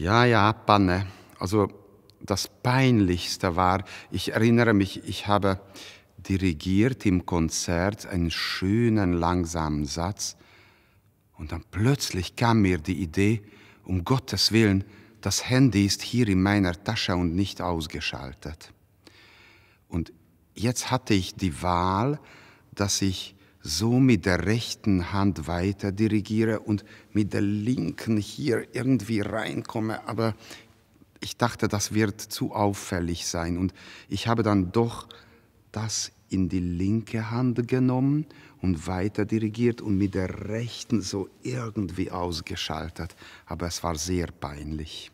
Ja, ja, Panne. Also das Peinlichste war, ich erinnere mich, ich habe dirigiert im Konzert einen schönen langsamen Satz und dann plötzlich kam mir die Idee, um Gottes Willen, das Handy ist hier in meiner Tasche und nicht ausgeschaltet. Und jetzt hatte ich die Wahl, dass ich so mit der rechten Hand weiter dirigiere und mit der linken hier irgendwie reinkomme, aber ich dachte, das wird zu auffällig sein und ich habe dann doch das in die linke Hand genommen und weiter dirigiert und mit der rechten so irgendwie ausgeschaltet, aber es war sehr peinlich.